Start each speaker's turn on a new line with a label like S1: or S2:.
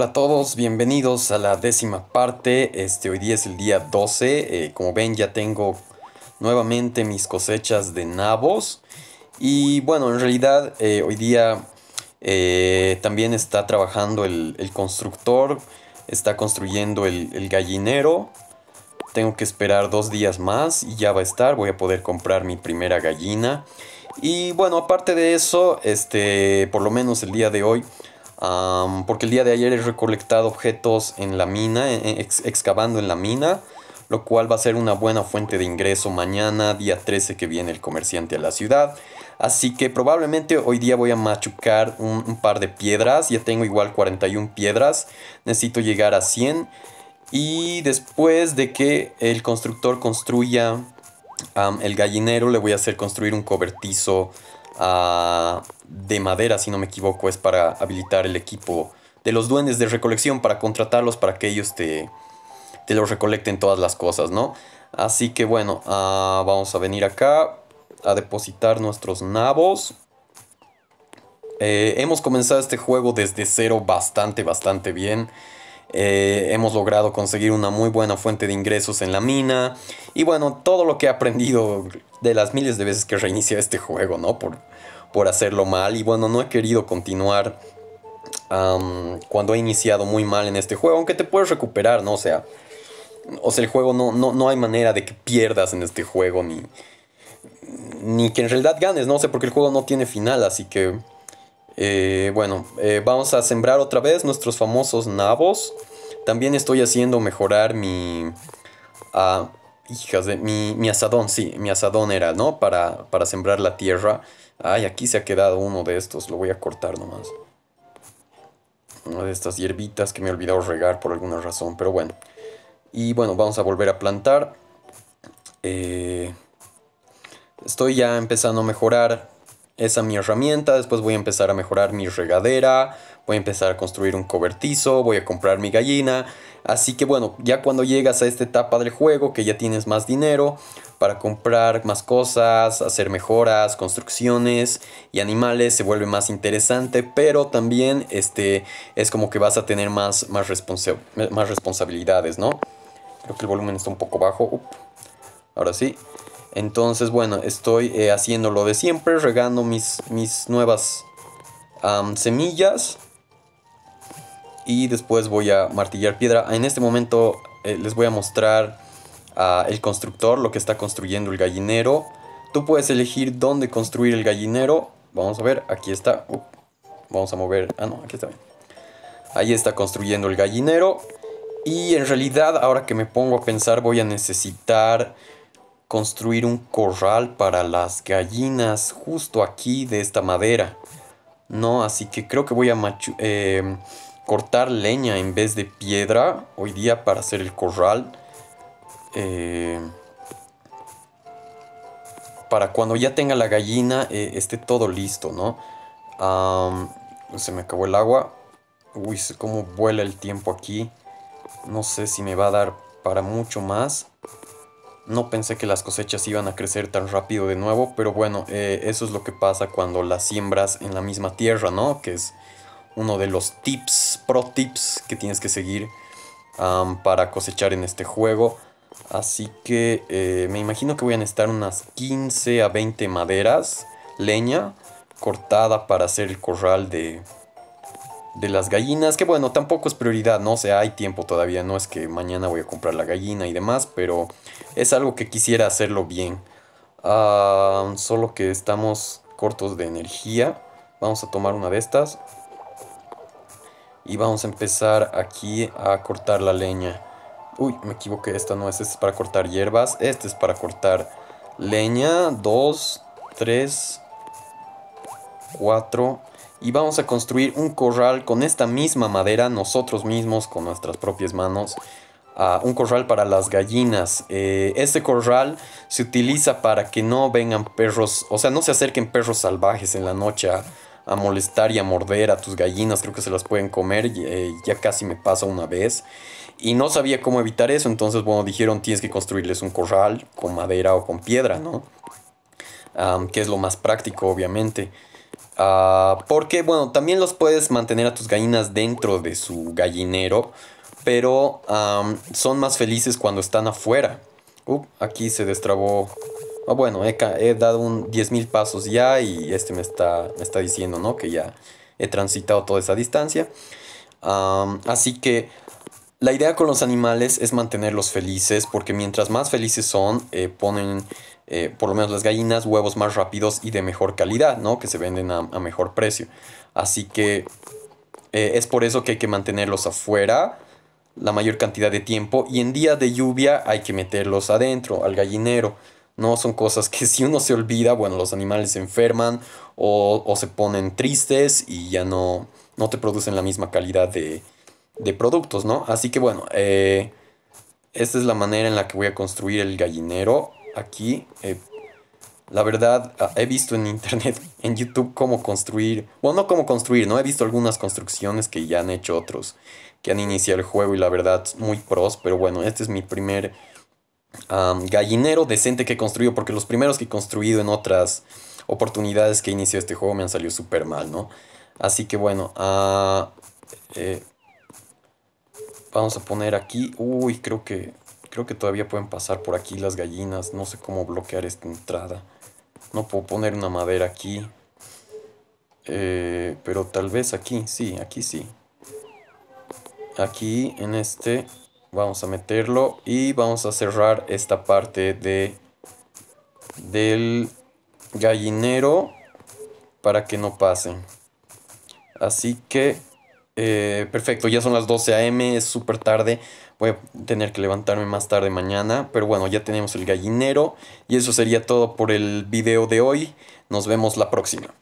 S1: Hola a todos, bienvenidos a la décima parte. Este hoy día es el día 12. Eh, como ven, ya tengo nuevamente mis cosechas de nabos. Y bueno, en realidad eh, hoy día eh, también está trabajando el, constructor. Está construyendo el, el, gallinero. Tengo que esperar dos días más y ya va a estar. Voy a poder comprar mi primera gallina. Y bueno, aparte de eso, este, por lo menos el día de hoy porque el día de ayer he recolectado objetos en la mina, eh, eh, excavando en la mina, lo cual va a ser una buena fuente de ingreso mañana, día 13 que viene el comerciante a la ciudad. Así que probablemente hoy día voy a machucar un, par de piedras, ya tengo igual 41 piedras, necesito llegar a 100. Y después de que el constructor construya el gallinero, le voy a hacer construir un cobertizo Ah, de madera, si no me equivoco, es para habilitar el equipo de los duendes de recolección, para contratarlos para que ellos te, te los recolecten todas las cosas, ¿no? Así que bueno, ah, vamos a venir acá a depositar nuestros nabos. Eh, hemos comenzado este juego desde cero bastante, bastante bien. Eh, hemos logrado conseguir una muy buena fuente de ingresos en la mina. Y bueno, todo lo que he aprendido de las miles de veces que reinicia este juego, ¿no? Por, por hacerlo mal. Y bueno, no he querido continuar cuando he iniciado muy mal en este juego. Aunque te puedes recuperar, ¿no? O sea, o sea el juego no, no, no hay manera de que pierdas en este juego ni, ni que en realidad ganes, ¿no? O sé sea, porque el juego no tiene final, así que eh, bueno, eh, vamos a sembrar otra vez nuestros famosos nabos. También estoy haciendo mejorar mi... Ah, hijas de... Mi, asadón, sí, mi asadón era, ¿no? Para, para sembrar la tierra. Ay, aquí se ha quedado uno de estos, lo voy a cortar nomás. Una de estas hierbitas que me he olvidado regar por alguna razón, pero bueno. Y bueno, vamos a volver a plantar. Eh, estoy ya empezando a mejorar esa mi herramienta, después voy a empezar a mejorar mi regadera, voy a empezar a construir un cobertizo, voy a comprar mi gallina. Así que bueno, ya cuando llegas a esta etapa del juego, que ya tienes más dinero para comprar más cosas, hacer mejoras, construcciones y animales, se vuelve más interesante, pero también este, es como que vas a tener más, más, responsabilidades, ¿no? Creo que el volumen está un poco bajo. Ahora sí. Entonces, bueno, estoy eh, haciendo lo de siempre, regando mis, mis nuevas semillas. Y después voy a martillar piedra. En este momento eh, les voy a mostrar ah, el constructor, lo que está construyendo el gallinero. Tú puedes elegir dónde construir el gallinero. Vamos a ver, aquí está. vamos a mover. Ah, no, aquí está bien. Ahí está construyendo el gallinero. Y en realidad, ahora que me pongo a pensar, voy a necesitar construir un corral para las gallinas justo aquí de esta madera. No, así que creo que voy a eh, cortar leña en vez de piedra hoy día para hacer el corral. Eh, para cuando ya tenga la gallina eh, esté todo listo, ¿no? se me acabó el agua. Uy, cómo vuela el tiempo aquí. No sé si me va a dar para mucho más. No pensé que las cosechas iban a crecer tan rápido de nuevo, pero bueno, eh, eso es lo que pasa cuando las siembras en la misma tierra, ¿no? Que es uno de los tips, pro tips que tienes que seguir para cosechar en este juego. Así que eh, me imagino que voy a necesitar unas 15 a 20 maderas, leña, cortada para hacer el corral de, de las gallinas, que bueno, tampoco es prioridad, ¿no? sé, hay tiempo todavía, no es que mañana voy a comprar la gallina y demás, pero es algo que quisiera hacerlo bien. Ah, solo que estamos cortos de energía. Vamos a tomar una de estas. Y vamos a empezar aquí a cortar la leña. Uy, me equivoqué, esta no es, es para cortar hierbas. esta es para cortar leña. Dos, tres, cuatro, y vamos a construir un corral con esta misma madera nosotros mismos con nuestras propias manos. un corral para las gallinas. Eh, este corral se utiliza para que no vengan perros, o sea, no se acerquen perros salvajes en la noche a, molestar y a morder a tus gallinas. Creo que se las pueden comer. Eh, ya casi me pasa una vez. Y no sabía cómo evitar eso. Entonces, bueno, dijeron tienes que construirles un corral con madera o con piedra, ¿no? que es lo más práctico, obviamente. Ah, porque, bueno, también los puedes mantener a tus gallinas dentro de su gallinero, pero son más felices cuando están afuera. Uh, aquí se destrabó. Ah, bueno, he, dado un 10.000 pasos ya y este me está, está diciendo, ¿no? Que ya he transitado toda esa distancia. así que la idea con los animales es mantenerlos felices porque mientras más felices son, eh, ponen eh, por lo menos las gallinas, huevos más rápidos y de mejor calidad, ¿no? Que se venden a, mejor precio. Así que eh, es por eso que hay que mantenerlos afuera la mayor cantidad de tiempo y en día de lluvia hay que meterlos adentro, al gallinero. No son cosas que si uno se olvida, bueno, los animales se enferman o, se ponen tristes y ya no, no te producen la misma calidad de, productos, ¿no? Así que bueno, eh, esta es la manera en la que voy a construir el gallinero aquí, eh, la verdad, ah, he visto en internet, en YouTube, cómo construir, bueno, no cómo construir, no he visto algunas construcciones que ya han hecho otros, que han iniciado el juego y la verdad, muy pros, pero bueno, este es mi primer gallinero decente que he construido, porque los primeros que he construido en otras oportunidades que inició este juego me han salido súper mal, ¿no? Así que bueno, ah, eh, vamos a poner aquí, uy, creo que Creo que todavía pueden pasar por aquí las gallinas. No sé cómo bloquear esta entrada. No puedo poner una madera aquí. Eh, pero tal vez aquí, sí, aquí sí. Aquí en este vamos a meterlo y vamos a cerrar esta parte de del gallinero para que no pasen. Así que eh, perfecto, ya son las 12 a.m., es súper tarde. Voy a tener que levantarme más tarde mañana. Pero bueno, ya tenemos el gallinero. Y eso sería todo por el video de hoy. Nos vemos la próxima.